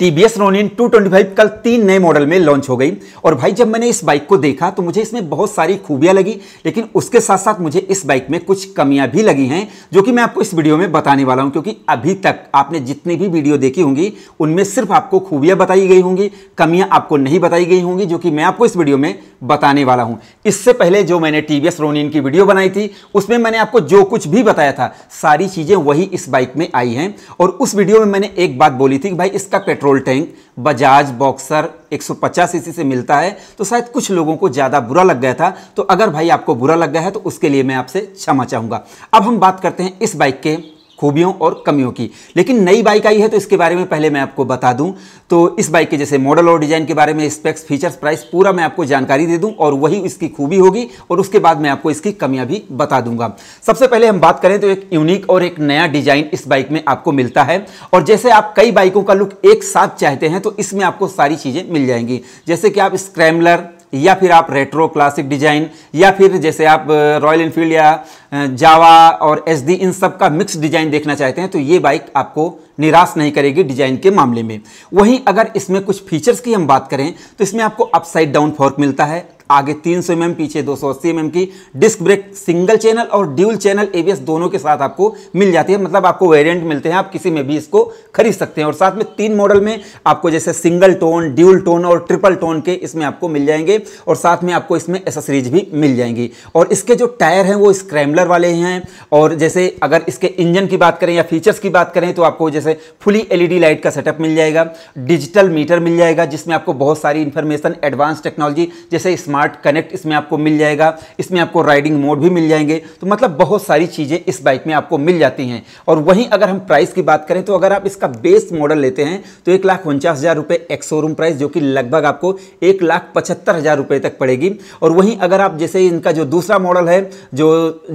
TBS Ronin 225 कल तीन नए मॉडल में लॉन्च हो गई और भाई जब मैंने इस बाइक को देखा तो मुझे इसमें बहुत सारी खूबियां लगी लेकिन उसके साथ साथ मुझे इस बाइक में कुछ कमियां भी लगी हैं जो कि मैं आपको इस वीडियो में बताने वाला हूं क्योंकि अभी तक आपने जितनी भी वीडियो देखी होंगी उनमें सिर्फ आपको खूबियां बताई गई होंगी कमियां आपको नहीं बताई गई होंगी जो कि मैं आपको इस वीडियो में बताने वाला हूं इससे पहले जो मैंने टीवीएस रोनिन की वीडियो बनाई थी उसमें मैंने आपको जो कुछ भी बताया था सारी चीजें वही इस बाइक में आई हैं और उस वीडियो में मैंने एक बात बोली थी कि भाई इसका petrol petrol tank Bajaj boxer 150 CC से मिलता है तो शायद कुछ लोगों को ज़्यादा बुरा लग गया था तो अगर भाई आपको बुरा लग गया है तो उसके लिए मैं आपसे क्षमा चाहूँगा अब हम बात करते हैं इस बाइक के खूबियों और कमियों की लेकिन नई बाइक आई है तो इसके बारे में पहले मैं आपको बता दूं तो इस बाइक के जैसे मॉडल और डिज़ाइन के बारे में स्पेक्स फीचर्स प्राइस पूरा मैं आपको जानकारी दे दूं और वही इसकी खूबी होगी और उसके बाद मैं आपको इसकी कमियां भी बता दूंगा सबसे पहले हम बात करें तो एक यूनिक और एक नया डिज़ाइन इस बाइक में आपको मिलता है और जैसे आप कई बाइकों का लुक एक साथ चाहते हैं तो इसमें आपको सारी चीज़ें मिल जाएंगी जैसे कि आप स्क्रैमलर या फिर आप रेट्रो क्लासिक डिजाइन या फिर जैसे आप रॉयल इनफील्ड या जावा और एस इन सब का मिक्स डिजाइन देखना चाहते हैं तो ये बाइक आपको निराश नहीं करेगी डिजाइन के मामले में वहीं अगर इसमें कुछ फीचर्स की हम बात करें तो इसमें आपको अपसाइड डाउन फॉर्क मिलता है आगे 300 सौ mm, पीछे 280 सौ mm की डिस्क ब्रेक सिंगल चैनल और ड्यूल चैनल एबीएस दोनों के साथ आपको मिल जाती है मतलब आपको वेरिएंट मिलते हैं आप किसी में भी इसको खरीद सकते हैं और साथ में तीन मॉडल में आपको जैसे सिंगल टोन ड्यूल टोन और ट्रिपल टोन के इसमें आपको मिल जाएंगे और साथ में आपको इसमें एसेसरीज भी मिल जाएंगी और इसके जो टायर हैं वो स्क्रैमलर कूलर वाले हैं और जैसे अगर इसके इंजन की बात करें या फीचर्स की बात करें तो आपको जैसे फुली एलईडी लाइट का सेटअप मिल जाएगा डिजिटल मीटर मिल जाएगा जिसमें आपको बहुत सारी इन्फॉर्मेशन एडवांस टेक्नोलॉजी जैसे स्मार्ट कनेक्ट इसमें आपको मिल जाएगा इसमें आपको राइडिंग मोड भी मिल जाएंगे तो मतलब बहुत सारी चीज़ें इस बाइक में आपको मिल जाती हैं और वहीं अगर हम प्राइस की बात करें तो अगर आप इसका बेस मॉडल लेते हैं तो एक लाख उनचास हज़ार रुपये एक शोरूम प्राइस जो कि लगभग आपको एक लाख पचहत्तर हज़ार रुपये तक पड़ेगी और वहीं अगर आप जैसे इनका जो दूसरा मॉडल है जो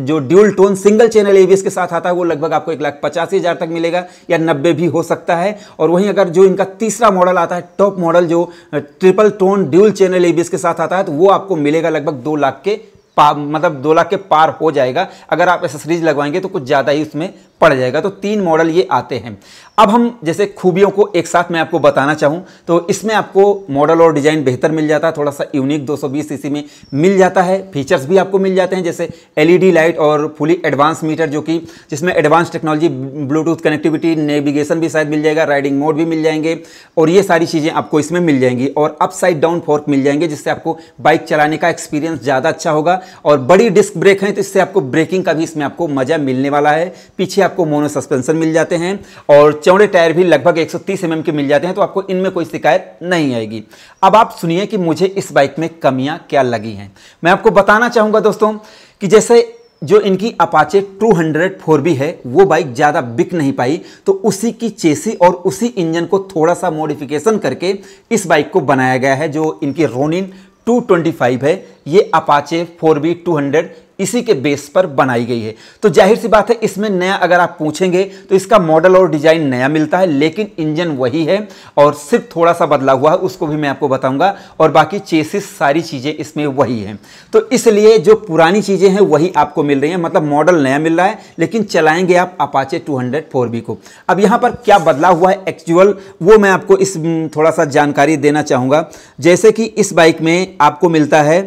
जो जो dual tone single channel ABS के साथ आता है वो लगभग आपको एक लाख पचासी हज़ार तक मिलेगा या नब्बे भी हो सकता है और वहीं अगर जो इनका तीसरा मॉडल आता है टॉप मॉडल जो triple tone dual channel ABS के साथ आता है तो वो आपको मिलेगा लगभग दो लाख के मतलब दो लाख के पार हो जाएगा अगर आप एसेसरीज लगवाएंगे तो कुछ ज़्यादा ही उसमें पड़ जाएगा तो तीन मॉडल ये आते हैं अब हम जैसे खूबियों को एक साथ मैं आपको बताना चाहूँ तो इसमें आपको मॉडल और डिज़ाइन बेहतर मिल जाता है थोड़ा सा यूनिक 220 सीसी में मिल जाता है फीचर्स भी आपको मिल जाते हैं जैसे एलईडी लाइट और फुली एडवांस मीटर जो कि जिसमें advance technology Bluetooth connectivity navigation भी शायद मिल जाएगा राइडिंग मोड भी मिल जाएंगे और ये सारी चीज़ें आपको इसमें मिल जाएंगी और अपसाइड डाउन फोर्क मिल जाएंगे जिससे आपको बाइक चलाने का एक्सपीरियंस ज़्यादा अच्छा होगा और बड़ी डिस्क ब्रेक है तो इससे आपको ब्रेकिंग का भी इसमें आपको मजा मिलने वाला है पीछे आपको मोनो सस्पेंशन मिल जाते हैं और चौड़े टायर भी लगभग 130 एमएम के मिल जाते हैं तो आपको इनमें कोई शिकायत नहीं आएगी अब आप सुनिए कि मुझे इस बाइक में कमियां क्या लगी हैं मैं आपको बताना चाहूंगा दोस्तों कि जैसे जो इनकी अपाचे 200 हंड्रेड फोर बी है वो बाइक ज़्यादा बिक नहीं पाई तो उसी की चेसी और उसी इंजन को थोड़ा सा मॉडिफिकेशन करके इस बाइक को बनाया गया है जो इनकी रोनिन 225 है ये अपाचे 4B 200 इसी के बेस पर बनाई गई है तो जाहिर सी बात है इसमें नया अगर आप पूछेंगे तो इसका मॉडल और डिजाइन नया मिलता है लेकिन इंजन वही है और सिर्फ थोड़ा सा बदलाव हुआ है उसको भी मैं आपको बताऊंगा और बाकी चेसिस सारी चीज़ें इसमें वही हैं तो इसलिए जो पुरानी चीज़ें हैं वही आपको मिल रही हैं मतलब मॉडल नया मिल रहा है लेकिन चलाएंगे आप अपाचे टू हंड्रेड को अब यहाँ पर क्या बदलाव हुआ है एक्चुअल वो मैं आपको इस थोड़ा सा जानकारी देना चाहूँगा जैसे कि इस बाइक में आपको मिलता है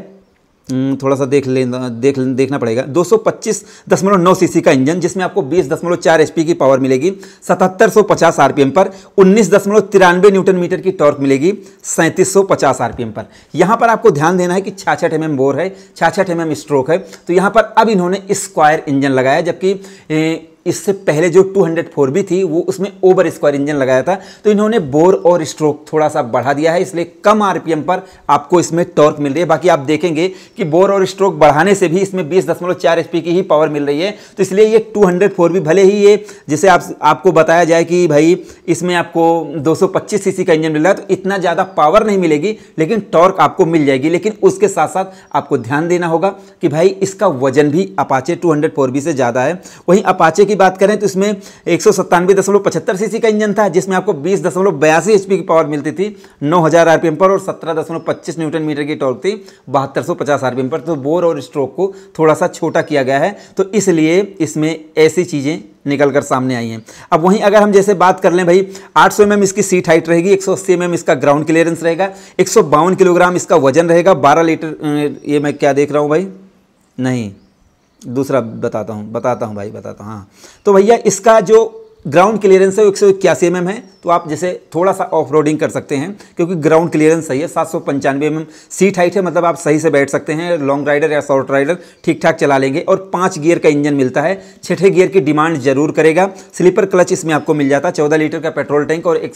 हम्म, थोड़ा सा देख लेना देख देखना पड़ेगा 225.9 सीसी का इंजन जिसमें आपको 20.4 एचपी की पावर मिलेगी 7750 आरपीएम पर उन्नीस न्यूटन मीटर की टॉर्क मिलेगी 3750 आरपीएम पर यहाँ पर आपको ध्यान देना है कि छाछठ एम बोर है छाछठ एम स्ट्रोक है तो यहाँ पर अब इन्होंने स्क्वायर इंजन लगाया जबकि इससे पहले जो 204 भी थी वो उसमें ओवर स्क्वायर इंजन लगाया था तो इन्होंने बोर और स्ट्रोक थोड़ा सा बढ़ा दिया है इसलिए कम आरपीएम पर आपको इसमें टॉर्क मिल रही है बाकी आप देखेंगे कि बोर और स्ट्रोक बढ़ाने से भी इसमें बीस दशमलव की ही पावर मिल रही है तो इसलिए ये टू भी भले ही ये जिसे आप आपको बताया जाए कि भाई इसमें आपको पच्चीस सीसी का इंजन मिल रहा है तो इतना ज़्यादा पावर नहीं मिलेगी लेकिन टॉर्क आपको मिल जाएगी लेकिन उसके साथ साथ आपको ध्यान देना होगा कि भाई इसका वजन भी अपाचे फोर बी से ज़्यादा है वहीं अपाचे की की बात करें तो इसमें एक सौ सीसी का इंजन था जिसमें आपको बीस दशमलव बयासी एच की पावर मिलती थी नौ हज़ार आरपीएम पर और सत्रह दशमलव पच्चीस न्यूटन मीटर की टॉर्क थी बहत्तर सौ पचास आरपीएम पर तो बोर और स्ट्रोक को थोड़ा सा छोटा किया गया है तो इसलिए इसमें ऐसी चीज़ें निकल कर सामने आई हैं अब वहीं अगर हम जैसे बात कर लें भाई 800 सौ mm इसकी सीट हाइट रहेगी 180 सौ mm इसका ग्राउंड क्लियरेंस रहेगा एक किलोग्राम इसका वजन रहेगा 12 लीटर ये मैं क्या देख रहा हूँ भाई नहीं दूसरा बताता हूँ बताता हूँ भाई बताता हूँ हाँ तो भैया इसका जो ग्राउंड क्लियरेंस है वो एक सौ इक्यासी एम mm है तो आप जैसे थोड़ा सा ऑफ रोडिंग कर सकते हैं क्योंकि ग्राउंड क्लियरेंस सही है सात सौ पंचानवे एम सीट हाइट है मतलब आप सही से बैठ सकते हैं लॉन्ग राइडर या शॉर्ट राइडर ठीक ठाक चला लेंगे और पांच गियर का इंजन मिलता है छठे गियर की डिमांड जरूर करेगा स्लीपर क्लच इसमें आपको मिल जाता है चौदह लीटर का पेट्रोल टैंक और एक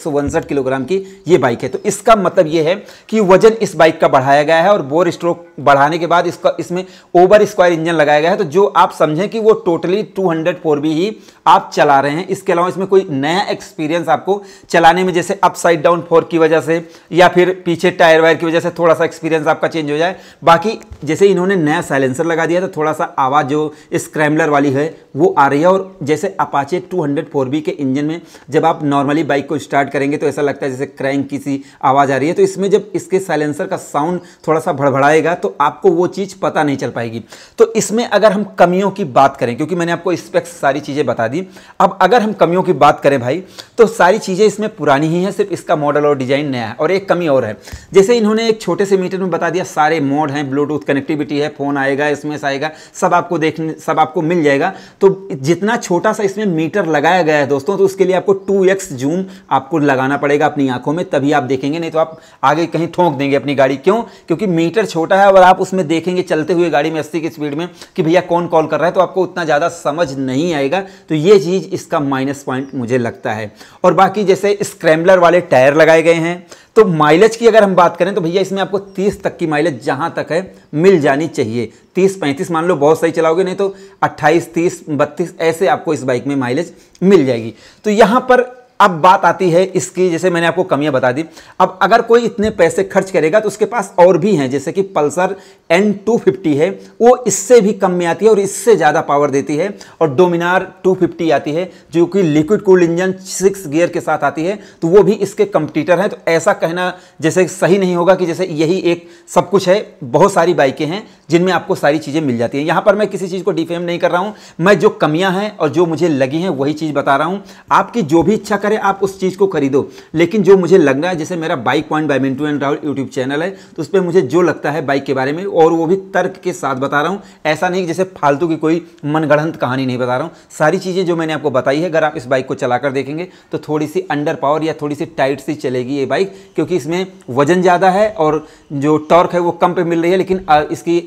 किलोग्राम की ये बाइक है तो इसका मतलब ये है कि वजन इस बाइक का बढ़ाया गया है और बोर स्ट्रोक बढ़ाने के बाद इसका इसमें ओवर स्क्वायर इंजन लगाया गया है तो जो आप समझें कि वो टोटली टू हंड्रेड ही आप चला रहे हैं इसके इसके अलावा इसमें कोई नया एक्सपीरियंस आपको चलाने में जैसे अप साइड डाउन फोर की वजह से या फिर पीछे टायर वायर की वजह से थोड़ा सा एक्सपीरियंस आपका चेंज हो जाए बाकी जैसे इन्होंने नया साइलेंसर लगा दिया तो थोड़ा सा आवाज़ जो स्क्रैम्बलर वाली है वो आ रही है और जैसे अपाचे टू हंड्रेड के इंजन में जब आप नॉर्मली बाइक को स्टार्ट करेंगे तो ऐसा लगता है जैसे क्रैंक की सी आवाज़ आ रही है तो इसमें जब इसके साइलेंसर का साउंड थोड़ा सा भड़भड़ाएगा तो आपको वो चीज़ पता नहीं चल पाएगी तो इसमें अगर हम कमियों की बात करें क्योंकि मैंने आपको स्पेक्स सारी चीज़ें बता दी अब अगर हम कमियों की बात करें भाई तो सारी चीज़ें इसमें पुरानी ही हैं सिर्फ इसका मॉडल और डिज़ाइन नया है और एक कमी और है जैसे इन्होंने एक छोटे से मीटर में बता दिया सारे मोड हैं ब्लूटूथ कनेक्टिविटी है फ़ोन आएगा इसमें आएगा सब आपको देखने सब आपको मिल जाएगा तो जितना छोटा सा इसमें मीटर लगाया गया है दोस्तों तो उसके लिए आपको टू जूम आपको लगाना पड़ेगा अपनी आंखों में तभी आप देखेंगे नहीं तो आप आगे कहीं ठोंक देंगे अपनी गाड़ी क्यों क्योंकि मीटर छोटा है और आप उसमें देखेंगे चलते हुए गाड़ी में अस्सी की स्पीड में कि भैया कौन कॉल कर रहा है तो आपको उतना ज़्यादा समझ नहीं आएगा तो ये चीज़ इसका माइनस माइनस पॉइंट मुझे लगता है और बाकी जैसे स्क्रैम्बलर वाले टायर लगाए गए हैं तो माइलेज की अगर हम बात करें तो भैया इसमें आपको 30 तक की माइलेज जहां तक है मिल जानी चाहिए 30 35 मान लो बहुत सही चलाओगे नहीं तो 28 30 32 ऐसे आपको इस बाइक में माइलेज मिल जाएगी तो यहाँ पर अब बात आती है इसकी जैसे मैंने आपको कमियां बता दी अब अगर कोई इतने पैसे खर्च करेगा तो उसके पास और भी हैं जैसे कि पल्सर एन टू फिफ्टी है वो इससे भी कम में आती है और इससे ज़्यादा पावर देती है और डोमिनार टू फिफ्टी आती है जो कि liquid cooled engine six gear के साथ आती है तो वो भी इसके कंपटीटर हैं तो ऐसा कहना जैसे सही नहीं होगा कि जैसे यही एक सब कुछ है बहुत सारी बाइकें हैं जिनमें आपको सारी चीज़ें मिल जाती हैं यहाँ पर मैं किसी चीज़ को डिफेम नहीं कर रहा हूँ मैं जो कमियाँ हैं और जो मुझे लगी हैं वही चीज़ बता रहा हूँ आपकी जो भी इच्छा है आप उस चीज़ को खरीदो लेकिन जो मुझे लग रहा है जैसे मेरा bike point by Mintu and Rahul YouTube channel है तो उस पर मुझे जो लगता है बाइक के बारे में और वो भी तर्क के साथ बता रहा हूँ ऐसा नहीं जैसे फालतू की कोई मनगढ़ंत कहानी नहीं बता रहा हूँ सारी चीज़ें जो मैंने आपको बताई है अगर आप इस बाइक को चलाकर देखेंगे तो थोड़ी सी अंडर पावर या थोड़ी सी टाइट सी चलेगी ये बाइक क्योंकि इसमें वजन ज़्यादा है और जो टॉर्क है वो कम पे मिल रही है लेकिन इसकी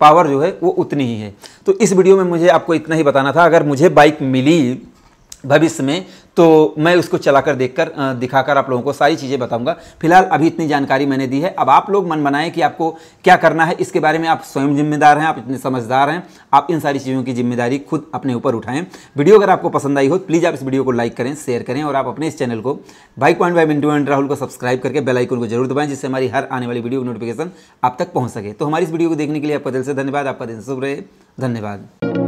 पावर जो है वो उतनी ही है तो इस वीडियो में मुझे आपको इतना ही बताना था अगर मुझे बाइक मिली भविष्य में तो मैं उसको चलाकर देखकर दिखाकर आप लोगों को सारी चीज़ें बताऊंगा फिलहाल अभी इतनी जानकारी मैंने दी है अब आप लोग मन बनाएं कि आपको क्या करना है इसके बारे में आप स्वयं जिम्मेदार हैं आप इतने समझदार हैं आप इन सारी चीज़ों की जिम्मेदारी खुद अपने ऊपर उठाएं वीडियो अगर आपको पसंद आई हो तो प्लीज़ आप इस वीडियो को लाइक करें शेयर करें और आप अपने इस चैनल को bike point by Mintu and Rahul को सब्सक्राइब करके बेलाइकन को जरूर दबाएं जिससे हमारी हर आने वाली वीडियो की नोटिफिकेशन आप तक पहुँच सके तो हमारी इस वीडियो को देखने के लिए आपका दिल से धन्यवाद आपका दिन शुभ रहे धन्यवाद